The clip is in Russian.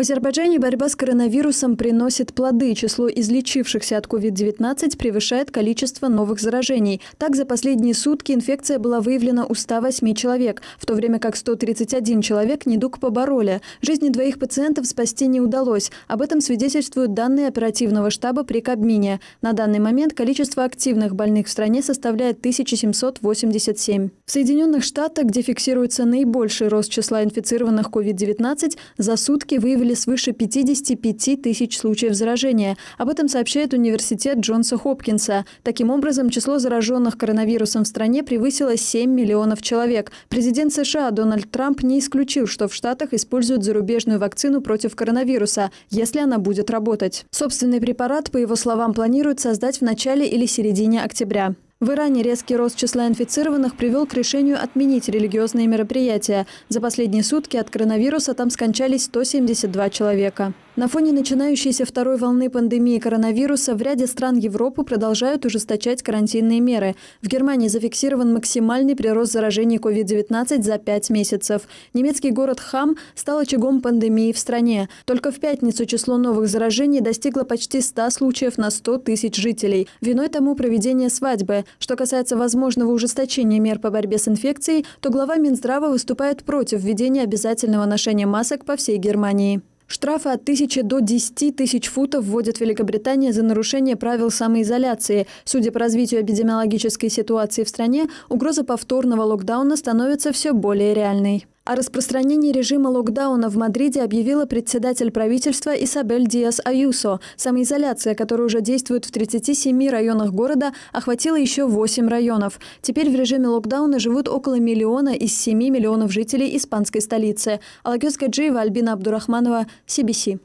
В Азербайджане борьба с коронавирусом приносит плоды. Число излечившихся от COVID-19 превышает количество новых заражений. Так, за последние сутки инфекция была выявлена у 108 человек, в то время как 131 человек недуг побороли. Жизни двоих пациентов спасти не удалось. Об этом свидетельствуют данные оперативного штаба при Кабмине. На данный момент количество активных больных в стране составляет 1787. В Соединенных Штатах, где фиксируется наибольший рост числа инфицированных COVID-19, за сутки выявили выявили свыше 55 тысяч случаев заражения. Об этом сообщает университет Джонса Хопкинса. Таким образом, число зараженных коронавирусом в стране превысило 7 миллионов человек. Президент США Дональд Трамп не исключил, что в Штатах используют зарубежную вакцину против коронавируса, если она будет работать. Собственный препарат, по его словам, планируют создать в начале или середине октября. В Иране резкий рост числа инфицированных привел к решению отменить религиозные мероприятия. За последние сутки от коронавируса там скончались 172 человека. На фоне начинающейся второй волны пандемии коронавируса в ряде стран Европы продолжают ужесточать карантинные меры. В Германии зафиксирован максимальный прирост заражений COVID-19 за пять месяцев. Немецкий город Хам стал очагом пандемии в стране. Только в пятницу число новых заражений достигло почти 100 случаев на 100 тысяч жителей. Виной тому проведение свадьбы. Что касается возможного ужесточения мер по борьбе с инфекцией, то глава Минздрава выступает против введения обязательного ношения масок по всей Германии. Штрафы от 1000 до 10 тысяч футов вводят Великобритания за нарушение правил самоизоляции. Судя по развитию эпидемиологической ситуации в стране, угроза повторного локдауна становится все более реальной. О распространении режима локдауна в Мадриде объявила председатель правительства Исабель Диас Аюсо. Самоизоляция, которая уже действует в 37 районах города, охватила еще 8 районов. Теперь в режиме локдауна живут около миллиона из 7 миллионов жителей испанской столицы. Алагёс Гаджиева, Альбина Абдурахманова, CBC.